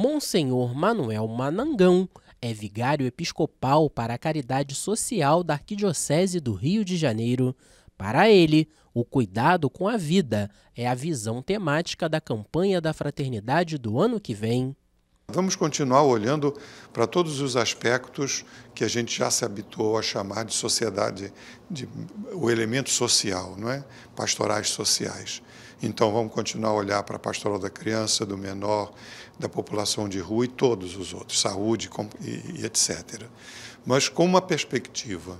Monsenhor Manuel Manangão é vigário episcopal para a caridade social da Arquidiocese do Rio de Janeiro. Para ele, o cuidado com a vida é a visão temática da campanha da fraternidade do ano que vem. Vamos continuar olhando para todos os aspectos que a gente já se habituou a chamar de sociedade, de, o elemento social, não é? Pastorais sociais. Então, vamos continuar a olhar para a pastoral da criança, do menor, da população de rua e todos os outros, saúde e, e etc. Mas com uma perspectiva,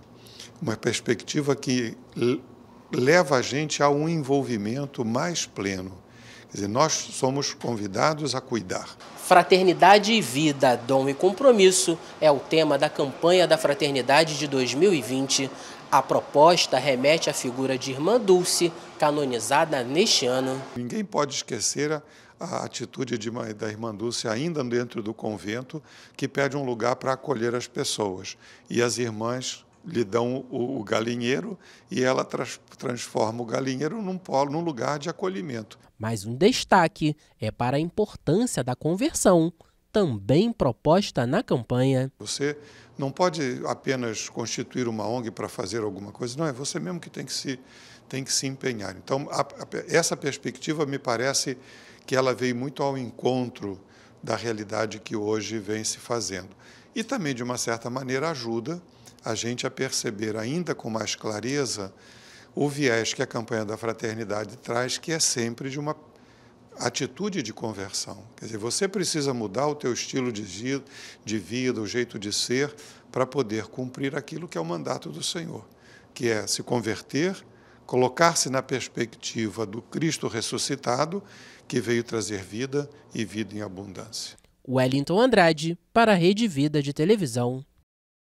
uma perspectiva que leva a gente a um envolvimento mais pleno. Quer dizer, nós somos convidados a cuidar. Fraternidade e Vida, Dom e Compromisso é o tema da campanha da Fraternidade de 2020. A proposta remete à figura de Irmã Dulce, canonizada neste ano. Ninguém pode esquecer a, a atitude de, da Irmã Dulce, ainda dentro do convento, que pede um lugar para acolher as pessoas. E as irmãs lhe dão o, o galinheiro e ela tra transforma o galinheiro num, polo, num lugar de acolhimento. Mas um destaque é para a importância da conversão, também proposta na campanha. Você não pode apenas constituir uma ONG para fazer alguma coisa, não, é você mesmo que tem que se, tem que se empenhar. Então, a, a, essa perspectiva me parece que ela veio muito ao encontro da realidade que hoje vem se fazendo. E também, de uma certa maneira, ajuda a gente a perceber ainda com mais clareza o viés que a campanha da fraternidade traz, que é sempre de uma atitude de conversão. Quer dizer, você precisa mudar o teu estilo de vida, de vida o jeito de ser, para poder cumprir aquilo que é o mandato do Senhor, que é se converter, colocar-se na perspectiva do Cristo ressuscitado, que veio trazer vida e vida em abundância. Wellington Andrade, para a Rede Vida de Televisão.